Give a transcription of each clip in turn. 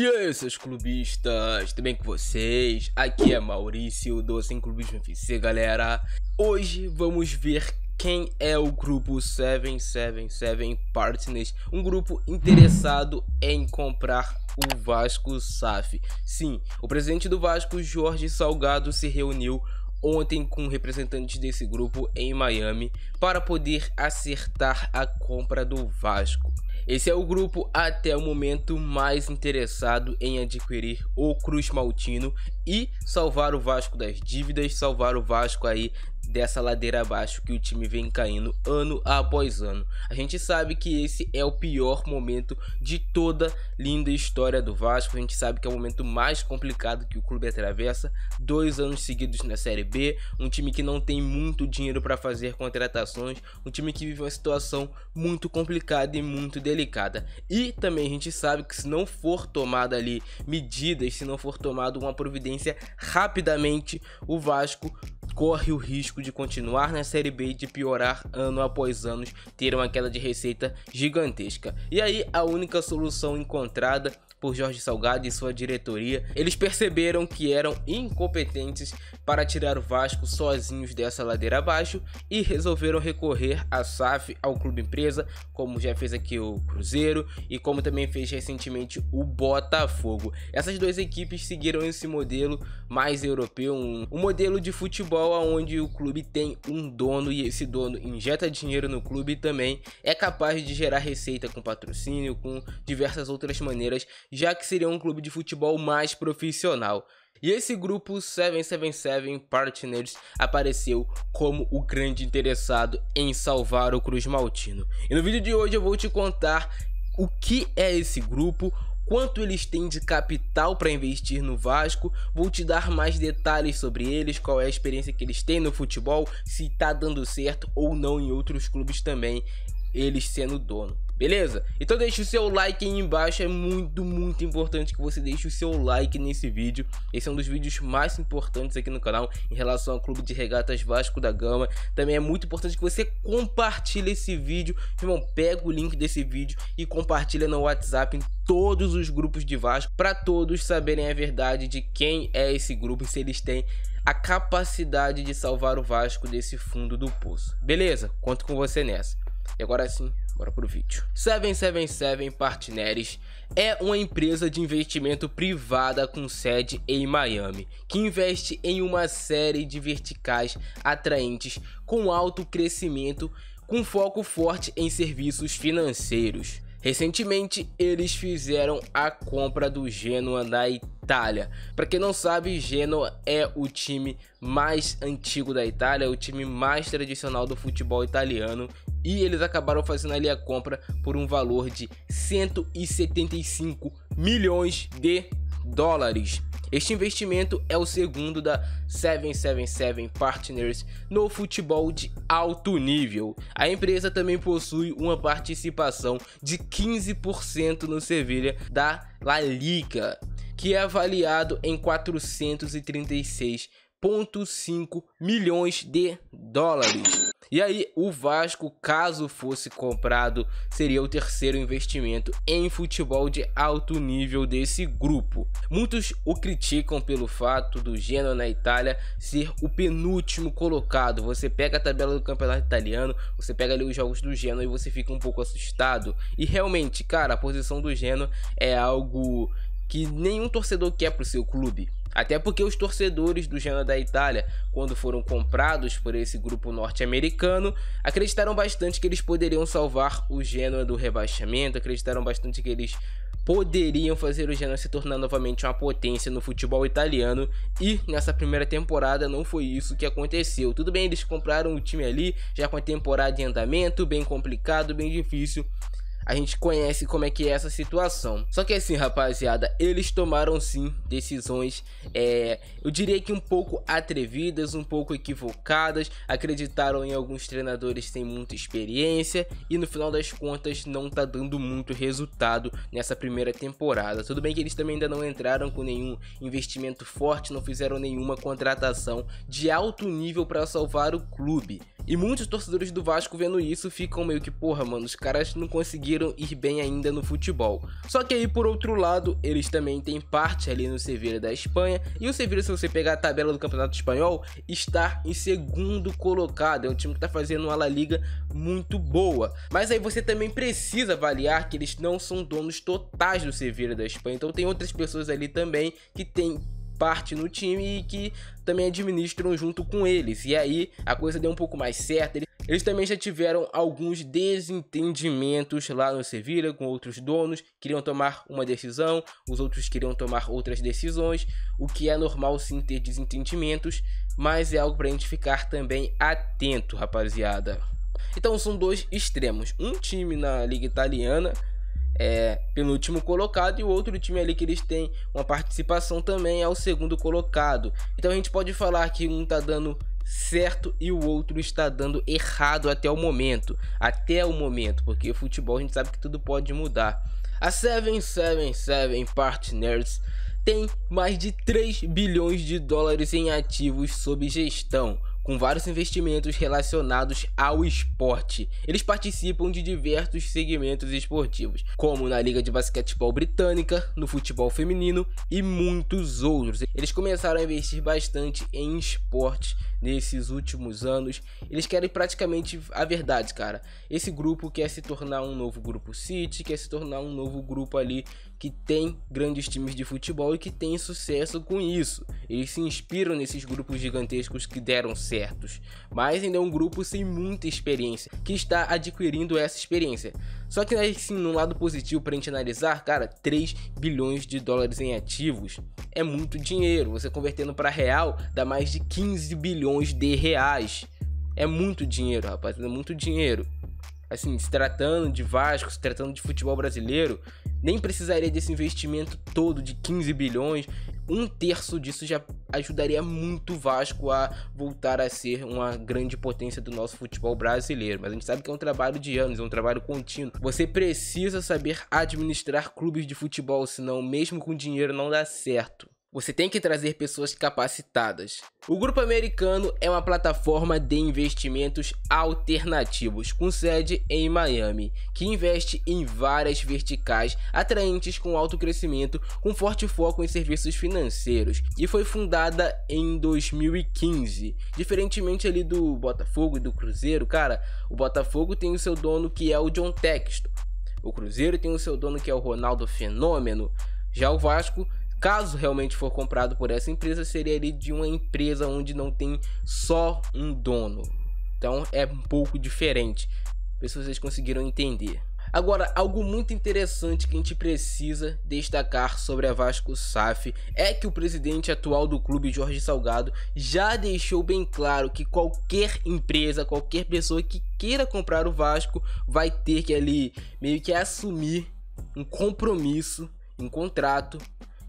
E aí, seus clubistas, tudo bem com vocês? Aqui é Maurício do Sem Clubismo FC, galera. Hoje vamos ver quem é o grupo 777 Partners, um grupo interessado em comprar o Vasco SAF. Sim, o presidente do Vasco, Jorge Salgado, se reuniu ontem com representantes desse grupo em Miami para poder acertar a compra do Vasco. Esse é o grupo até o momento mais interessado em adquirir o Cruz Maltino e salvar o Vasco das dívidas, salvar o Vasco aí dessa ladeira abaixo que o time vem caindo ano após ano. A gente sabe que esse é o pior momento de toda linda história do Vasco. A gente sabe que é o momento mais complicado que o clube atravessa. Dois anos seguidos na Série B, um time que não tem muito dinheiro para fazer contratações, um time que vive uma situação muito complicada e muito delicada. E também a gente sabe que se não for tomada ali medidas, se não for tomada uma providência rapidamente, o Vasco corre o risco de continuar na Série B e de piorar ano após ano, ter uma queda de receita gigantesca. E aí a única solução encontrada por Jorge Salgado e sua diretoria, eles perceberam que eram incompetentes para tirar o Vasco sozinhos dessa ladeira abaixo e resolveram recorrer à SAF, ao clube empresa, como já fez aqui o Cruzeiro e como também fez recentemente o Botafogo. Essas duas equipes seguiram esse modelo mais europeu, um, um modelo de futebol onde o clube tem um dono e esse dono injeta dinheiro no clube e também é capaz de gerar receita com patrocínio, com diversas outras maneiras já que seria um clube de futebol mais profissional. E esse grupo 777 Partners apareceu como o grande interessado em salvar o Cruz Maltino. E no vídeo de hoje eu vou te contar o que é esse grupo, quanto eles têm de capital para investir no Vasco, vou te dar mais detalhes sobre eles, qual é a experiência que eles têm no futebol, se está dando certo ou não em outros clubes também, eles sendo dono. Beleza? Então deixe o seu like aí embaixo, é muito, muito importante que você deixe o seu like nesse vídeo. Esse é um dos vídeos mais importantes aqui no canal em relação ao Clube de Regatas Vasco da Gama. Também é muito importante que você compartilhe esse vídeo. Irmão, pega o link desse vídeo e compartilha no WhatsApp em todos os grupos de Vasco para todos saberem a verdade de quem é esse grupo e se eles têm a capacidade de salvar o Vasco desse fundo do poço. Beleza? Conto com você nessa. E agora sim, Bora pro vídeo. 777 Partners é uma empresa de investimento privada com sede em Miami, que investe em uma série de verticais atraentes com alto crescimento, com foco forte em serviços financeiros. Recentemente, eles fizeram a compra do Genoa na Itália. Para quem não sabe, Genoa é o time mais antigo da Itália, é o time mais tradicional do futebol italiano e eles acabaram fazendo ali a compra por um valor de 175 milhões de dólares. Este investimento é o segundo da 777 Partners no futebol de alto nível. A empresa também possui uma participação de 15% no Sevilha da La Liga, que é avaliado em 436,5 milhões de dólares. E aí, o Vasco, caso fosse comprado, seria o terceiro investimento em futebol de alto nível desse grupo. Muitos o criticam pelo fato do Genoa na Itália ser o penúltimo colocado. Você pega a tabela do campeonato italiano, você pega ali os jogos do Genoa e você fica um pouco assustado. E realmente, cara, a posição do Genoa é algo que nenhum torcedor quer pro seu clube. Até porque os torcedores do Genoa da Itália, quando foram comprados por esse grupo norte-americano, acreditaram bastante que eles poderiam salvar o Genoa do rebaixamento, acreditaram bastante que eles poderiam fazer o Genoa se tornar novamente uma potência no futebol italiano e nessa primeira temporada não foi isso que aconteceu. Tudo bem, eles compraram o time ali já com a temporada em andamento, bem complicado, bem difícil, a gente conhece como é que é essa situação. Só que assim, rapaziada, eles tomaram sim decisões, é, eu diria que um pouco atrevidas, um pouco equivocadas, acreditaram em alguns treinadores sem muita experiência e no final das contas não tá dando muito resultado nessa primeira temporada. Tudo bem que eles também ainda não entraram com nenhum investimento forte, não fizeram nenhuma contratação de alto nível para salvar o clube. E muitos torcedores do Vasco vendo isso ficam meio que, porra, mano, os caras não conseguiram ir bem ainda no futebol. Só que aí, por outro lado, eles também têm parte ali no Sevilla da Espanha. E o Sevilla, se você pegar a tabela do Campeonato Espanhol, está em segundo colocado. É um time que está fazendo uma La Liga muito boa. Mas aí você também precisa avaliar que eles não são donos totais do Sevilla da Espanha. Então tem outras pessoas ali também que têm parte no time e que também administram junto com eles. E aí a coisa deu um pouco mais certa. Eles também já tiveram alguns desentendimentos lá no Sevilha com outros donos, queriam tomar uma decisão, os outros queriam tomar outras decisões, o que é normal sim ter desentendimentos, mas é algo para a gente ficar também atento, rapaziada. Então são dois extremos, um time na liga italiana é, penúltimo colocado e o outro time ali que eles têm uma participação também é o segundo colocado. Então a gente pode falar que um está dando certo e o outro está dando errado até o momento. Até o momento, porque futebol a gente sabe que tudo pode mudar. A 777 Partners tem mais de 3 bilhões de dólares em ativos sob gestão com vários investimentos relacionados ao esporte. Eles participam de diversos segmentos esportivos, como na Liga de Basquetebol Britânica, no futebol feminino e muitos outros. Eles começaram a investir bastante em esporte nesses últimos anos. Eles querem praticamente a verdade, cara. Esse grupo quer se tornar um novo grupo City, quer se tornar um novo grupo ali que tem grandes times de futebol e que tem sucesso com isso. Eles se inspiram nesses grupos gigantescos que deram certos, mas ainda é um grupo sem muita experiência que está adquirindo essa experiência. Só que assim, no lado positivo para a gente analisar, cara, 3 bilhões de dólares em ativos é muito dinheiro. Você convertendo para real dá mais de 15 bilhões de reais. É muito dinheiro, rapaz, é muito dinheiro assim, se tratando de Vasco, se tratando de futebol brasileiro, nem precisaria desse investimento todo de 15 bilhões. Um terço disso já ajudaria muito o Vasco a voltar a ser uma grande potência do nosso futebol brasileiro. Mas a gente sabe que é um trabalho de anos, é um trabalho contínuo. Você precisa saber administrar clubes de futebol, senão, mesmo com dinheiro, não dá certo. Você tem que trazer pessoas capacitadas. O Grupo Americano é uma plataforma de investimentos alternativos com sede em Miami, que investe em várias verticais atraentes com alto crescimento, com forte foco em serviços financeiros, e foi fundada em 2015. Diferentemente ali do Botafogo e do Cruzeiro, cara, o Botafogo tem o seu dono que é o John Texto. O Cruzeiro tem o seu dono que é o Ronaldo Fenômeno. Já o Vasco Caso realmente for comprado por essa empresa, seria ali de uma empresa onde não tem só um dono. Então é um pouco diferente. Ver se vocês conseguiram entender. Agora, algo muito interessante que a gente precisa destacar sobre a Vasco SAF é que o presidente atual do clube, Jorge Salgado, já deixou bem claro que qualquer empresa, qualquer pessoa que queira comprar o Vasco vai ter que ali meio que assumir um compromisso, um contrato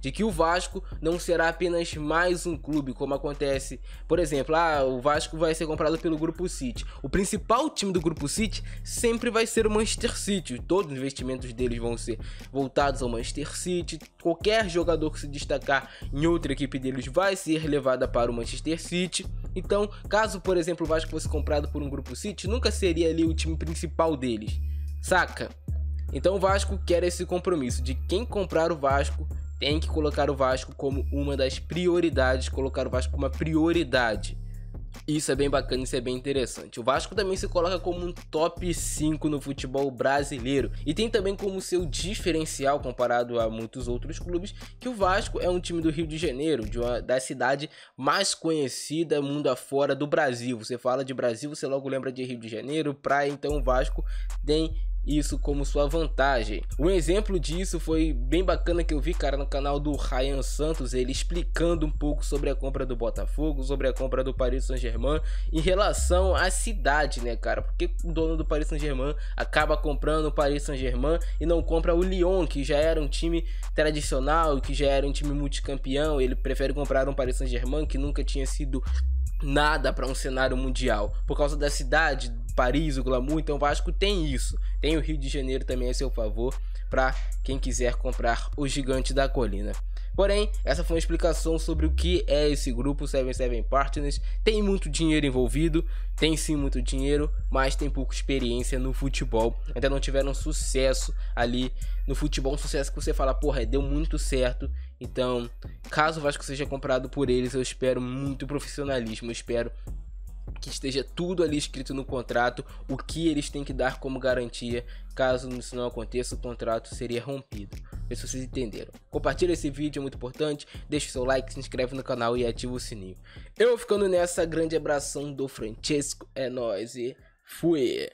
de que o Vasco não será apenas mais um clube, como acontece, por exemplo, ah, o Vasco vai ser comprado pelo Grupo City. O principal time do Grupo City sempre vai ser o Manchester City. Todos os investimentos deles vão ser voltados ao Manchester City. Qualquer jogador que se destacar em outra equipe deles vai ser levada para o Manchester City. Então, caso, por exemplo, o Vasco fosse comprado por um Grupo City, nunca seria ali o time principal deles. Saca? Então o Vasco quer esse compromisso de quem comprar o Vasco tem que colocar o Vasco como uma das prioridades, colocar o Vasco como uma prioridade. Isso é bem bacana, isso é bem interessante. O Vasco também se coloca como um top 5 no futebol brasileiro e tem também como seu diferencial comparado a muitos outros clubes que o Vasco é um time do Rio de Janeiro, de uma, da cidade mais conhecida mundo afora do Brasil. Você fala de Brasil, você logo lembra de Rio de Janeiro, praia, então o Vasco tem isso como sua vantagem. Um exemplo disso foi bem bacana que eu vi, cara, no canal do Ryan Santos, ele explicando um pouco sobre a compra do Botafogo, sobre a compra do Paris Saint-Germain em relação à cidade, né, cara? Porque o dono do Paris Saint-Germain acaba comprando o Paris Saint-Germain e não compra o Lyon, que já era um time tradicional, que já era um time multicampeão, ele prefere comprar um Paris Saint-Germain que nunca tinha sido nada para um cenário mundial. Por causa da cidade, Paris, o glamour, então o Vasco tem isso. Tem o Rio de Janeiro também a seu favor para quem quiser comprar o Gigante da Colina. Porém, essa foi uma explicação sobre o que é esse grupo 77 Partners. Tem muito dinheiro envolvido, tem sim muito dinheiro, mas tem pouca experiência no futebol. Ainda não tiveram sucesso ali no futebol, um sucesso que você fala, porra, deu muito certo então, caso o Vasco seja comprado por eles, eu espero muito profissionalismo, eu espero que esteja tudo ali escrito no contrato, o que eles têm que dar como garantia. Caso isso não aconteça, o contrato seria rompido. sei se vocês entenderam. Compartilha esse vídeo, é muito importante. Deixe o seu like, se inscreve no canal e ativa o sininho. Eu ficando nessa, grande abração do Francesco. É nóis e fui!